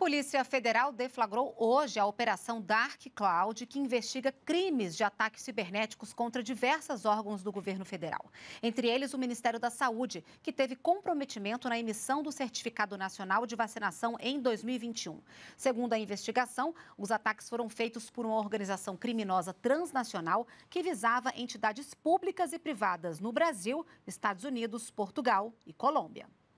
Polícia Federal deflagrou hoje a Operação Dark Cloud, que investiga crimes de ataques cibernéticos contra diversos órgãos do governo federal. Entre eles, o Ministério da Saúde, que teve comprometimento na emissão do Certificado Nacional de Vacinação em 2021. Segundo a investigação, os ataques foram feitos por uma organização criminosa transnacional que visava entidades públicas e privadas no Brasil, Estados Unidos, Portugal e Colômbia.